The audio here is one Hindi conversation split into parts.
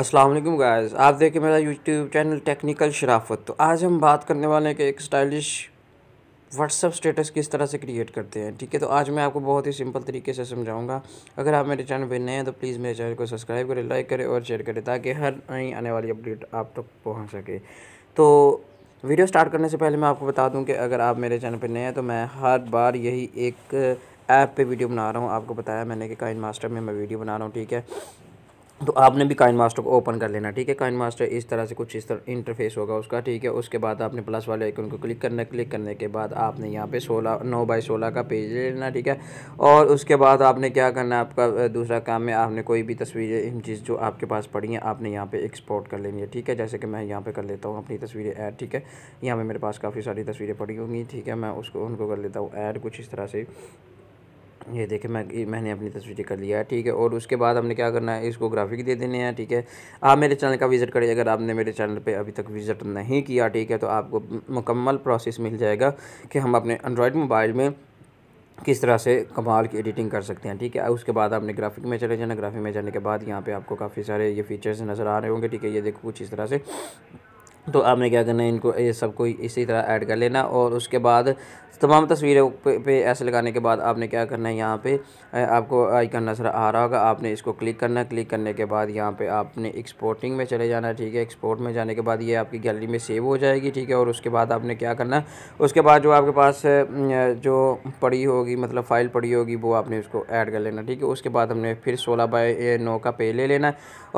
असलम गायज़ आप देखें मेरा यूट्यूब चैनल टेक्निकल शराफत तो आज हम बात करने वाले हैं कि एक स्टाइलिश व्हाट्सअप स्टेटस किस तरह से क्रिएट करते हैं ठीक है तो आज मैं आपको बहुत ही सिंपल तरीके से समझाऊंगा अगर आप मेरे चैनल पर नए हैं तो प्लीज़ मेरे चैनल को सब्सक्राइब करें लाइक करें और शेयर करें ताकि हर नई आने वाली अपडेट आप तक तो पहुँच सके तो वीडियो स्टार्ट करने से पहले मैं आपको बता दूँ कि अगर आप मेरे चैनल पर नए हैं तो मैं हर बार यही एक ऐप पे वीडियो बना रहा हूँ आपको बताया मैंने कि काइन मास्टर में मैं वीडियो बना रहा हूँ ठीक है तो आपने भी काइन मास्टर को ओपन कर लेना ठीक है काइन मास्टर इस तरह से कुछ इस तरह इंटरफेस होगा उसका ठीक है उसके बाद आपने प्लस वाले आइकन को क्लिक करना क्लिक करने के बाद आपने यहाँ पे 16 नौ बाई सोलह का पेज ले लेना ठीक है और उसके बाद आपने क्या करना आपका दूसरा काम है आपने कोई भी तस्वीरें चीज़ जो आपके पास पड़ी हैं आपने यहाँ पर एक्सपोर्ट कर लेनी है ठीक है जैसे कि मैं यहाँ पर कर लेता हूँ अपनी तस्वीरें ऐड ठीक है यहाँ पर मेरे पास काफ़ी सारी तस्वीरें पड़ी होंगी ठीक है मैं उसको उनको कर लेता हूँ ऐड कुछ इस तरह से ये देखें मैं मैंने अपनी तस्वीर कर लिया है ठीक है और उसके बाद हमने क्या करना है इसको ग्राफिक दे देने हैं ठीक है आप मेरे चैनल का विज़िट करें अगर आपने मेरे चैनल पे अभी तक विज़िट नहीं किया ठीक है तो आपको मुकम्मल प्रोसेस मिल जाएगा कि हम अपने एंड्रॉयड मोबाइल में किस तरह से कमाल की एडिटिंग कर सकते हैं ठीक है उसके बाद आपने ग्राफिक में चले जाना ग्राफिक में जाने के बाद यहाँ पर आपको काफ़ी सारे ये फीचर्स नज़र आ रहे होंगे ठीक है ये देखो कुछ इस तरह से तो आपने क्या करना है इनको ये सबको इसी तरह ऐड कर लेना और उसके बाद तमाम तस्वीरों पे, पे ऐसे लगाने के बाद आपने क्या करना है यहाँ पे आपको आइकन नज़र आ रहा होगा आपने इसको क्लिक करना क्लिक करने के बाद यहाँ पे आपने एक्सपोर्टिंग में चले जाना है ठीक है एक्सपोर्ट में जाने के बाद ये आपकी गैलरी में सेव हो जाएगी ठीक है और उसके बाद आपने क्या करना है उसके बाद जो आपके पास जो पड़ी होगी मतलब फ़ाइल पड़ी होगी वो आपने उसको ऐड कर लेना ठीक है उसके बाद हमने फिर सोलह बाई नौ का पे ले लेना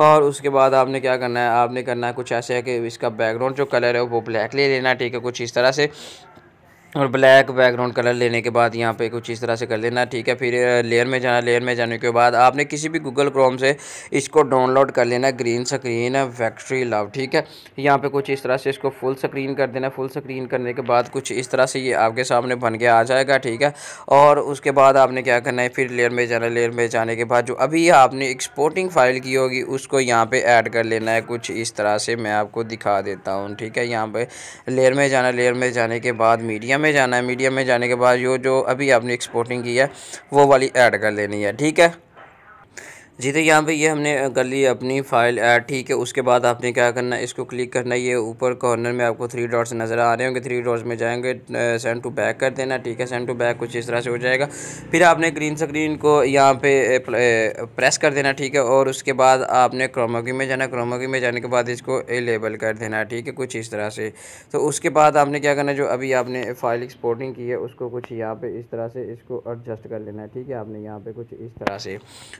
और उसके बाद आपने क्या करना है आपने करना है कुछ ऐसे है कि इसका बैक बैकग्राउंड जो कलर है वो ब्लैक ले लेना ठीक है कुछ इस तरह से और ब्लैक बैकग्राउंड कलर लेने के बाद यहाँ पे कुछ इस तरह से कर लेना ठीक है फिर लेयर में जाना लेयर में जाने के बाद आपने किसी भी गूगल क्रोम से इसको डाउनलोड कर लेना ग्रीन स्क्रीन फैक्ट्री लव ठीक है यहाँ पे कुछ इस तरह से इसको फुल स्क्रीन कर देना फुल स्क्रीन करने के बाद कुछ इस तरह से ये आपके सामने बन के आ जाएगा ठीक है और उसके बाद आपने क्या करना है फिर लेयर में जाना लेयर में जाने के बाद जो अभी आपने एक्सपोर्टिंग फाइल की होगी उसको यहाँ पर ऐड कर लेना है कुछ इस तरह से मैं आपको दिखा देता हूँ ठीक है यहाँ पर लेयर में जाना लेयर में जाने के बाद मीडिया में जाना है मीडियम में जाने के बाद जो जो अभी आपने एक्सपोर्टिंग की है वो वाली ऐड कर लेनी है ठीक है जी तो यहाँ पे ये हमने कर ली अपनी फाइल ऐड ठीक है उसके बाद आपने क्या करना इसको क्लिक करना ये ऊपर कॉर्नर में आपको थ्री डॉट्स नज़र आ रहे होंगे थ्री डॉट्स में जाएंगे सेंड टू बैक कर देना ठीक है सेंड टू बैक कुछ इस तरह से हो जाएगा फिर आपने ग्रीन स्क्रीन को यहाँ पे प्रेस कर देना ठीक है और उसके बाद आपने क्रोमोगी में जाना क्रोमोगी में जाने के बाद इसको एलेबल लेबल कर देना ठीक है कुछ इस तरह से तो उसके बाद आपने क्या करना जो अभी आपने फाइल एक्सपोर्टिंग की है उसको कुछ यहाँ पर इस तरह से इसको एडजस्ट कर लेना है ठीक है आपने यहाँ पर कुछ इस तरह से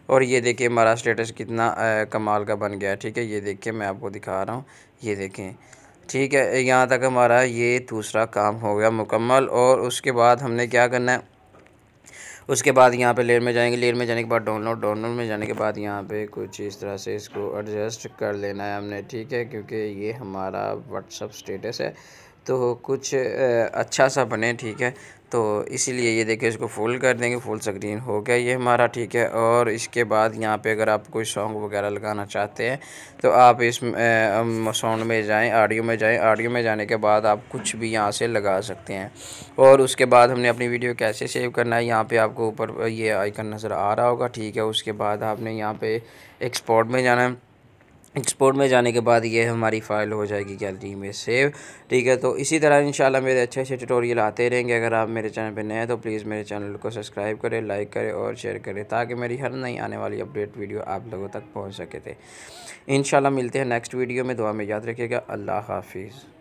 और ये देखिए देखिए हमारा स्टेटस कितना आ, कमाल का बन गया ठीक है ये देखिए मैं आपको दिखा रहा हूँ ये देखें ठीक है यहाँ तक हमारा ये दूसरा काम हो गया मुकम्मल और उसके बाद हमने क्या करना है उसके बाद यहाँ पे लेयर में जाएंगे लेयर में जाने के बाद डाउनलोड डाउनलोड में जाने के बाद यहाँ पे कुछ इस तरह से इसको एडजस्ट कर लेना है हमने ठीक है क्योंकि ये हमारा व्हाट्सअप स्टेटस है तो कुछ अच्छा सा बने ठीक है तो इसीलिए ये देखिए इसको फुल कर देंगे फुल स्क्रीन हो गया ये हमारा ठीक है और इसके बाद यहाँ पे अगर आप कोई सॉन्ग वगैरह लगाना चाहते हैं तो आप इस साउंड में जाएं ऑडियो में जाएं ऑडियो में जाने के बाद आप कुछ भी यहाँ से लगा सकते हैं और उसके बाद हमने अपनी वीडियो कैसे सेव करना है यहाँ पर आपको ऊपर ये आइकन नज़र आ रहा होगा ठीक है उसके बाद आपने यहाँ पे एक्सपोर्ट में जाना है एक्सपोर्ट में जाने के बाद ये हमारी फ़ाइल हो जाएगी गैलरी में सेव ठीक है तो इसी तरह इंशाल्लाह मेरे अच्छे अच्छे ट्यूटोरियल आते रहेंगे अगर आप मेरे चैनल पे नए हैं तो प्लीज़ मेरे चैनल को सब्सक्राइब करें लाइक करें और शेयर करें ताकि मेरी हर नई आने वाली अपडेट वीडियो आप लोगों तक पहुँच सके थे इन मिलते हैं नेक्स्ट वीडियो में दुआ में याद रखिएगा अल्लाह हाफिज़